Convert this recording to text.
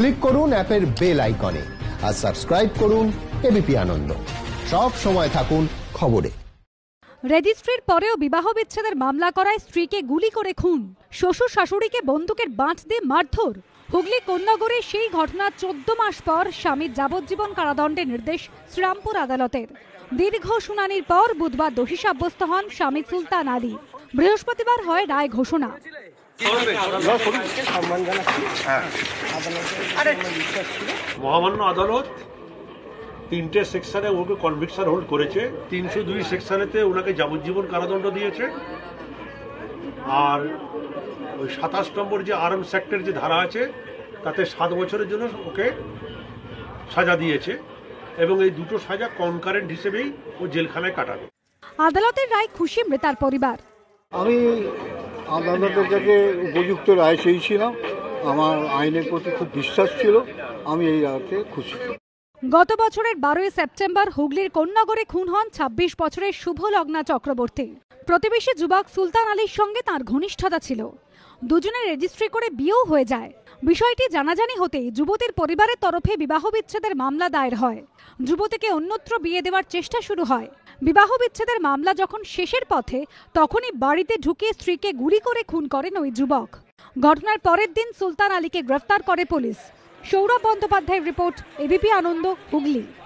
click করুন অ্যাপের bell আইকনে আর সাবস্ক্রাইব করুন এবিপি আনন্দ সব সময় থাকুন খবরে রেজিস্ট্রির পরেও বিবাহ বিচ্ছেদের মামলা করায় স্ত্রীকে গুলি করে খুন শ্বশুর শাশুড়িকে বন্দুকের বাঁট দিয়ে মারধর হুগলি কন্যাগরে সেই ঘটনা চোদ্দ মাস পর স্বামীর যাবজ্জীবন কারাদণ্ডের নির্দেশ শ্রীরামপুর আদালতের দীর্ঘ শুনানির পর বুধবার দোষী সাব্যস্ত হন স্বামী সুলতান আলী বৃহস্পতিবার হয় রায় ঘোষণা মহামান্য আদালত তিনটে সেকশনে ওকে কনভিকশন হোল্ড করেছে তিনশো দুই সেকশনেতে ওনাকে যাবজ্জীবন কারাদণ্ড দিয়েছে আর ওই সাতাশ নম্বর যে আর্ম সেক্টর যে ধারা আছে তাতে সাত বছরের জন্য ওকে সাজা দিয়েছে এবং এই দুটো সাজা কনকারেন্ট হিসেবেই ও জেলখানায় কাটাবে আদালতের রায় খুশি মৃতার পরিবার আমি আদালতের কাছে উপযুক্ত রায় চেয়েছিলাম আমার আইনের প্রতি খুব বিশ্বাস ছিল আমি এই রাতে খুশি গত বছরের বারোই সেপ্টেম্বর হুগলির কোন্নগরে খুন হন ২৬ বছরের শুভ লগ্না চক্রবর্তী প্রতিবেশী যুবক সুলতান আলীর সঙ্গে তার ঘনিষ্ঠতা ছিল দুজনে রেজিস্ট্রি করে বিয়েও হয়ে যায় বিষয়টি জানাজানি হতেই যুবতীর পরিবারের তরফে বিবাহ বিচ্ছেদের মামলা দায়ের হয় যুবতীকে অন্যত্র বিয়ে দেওয়ার চেষ্টা শুরু হয় বিবাহ বিচ্ছেদের মামলা যখন শেষের পথে তখনই বাড়িতে ঢুকে স্ত্রীকে গুলি করে খুন করেন ওই যুবক ঘটনার পরের দিন সুলতান আলীকে গ্রেফতার করে পুলিশ সৌরভ বন্দ্যোপাধ্যায়ের রিপোর্ট এবিপি আনন্দ হুগলি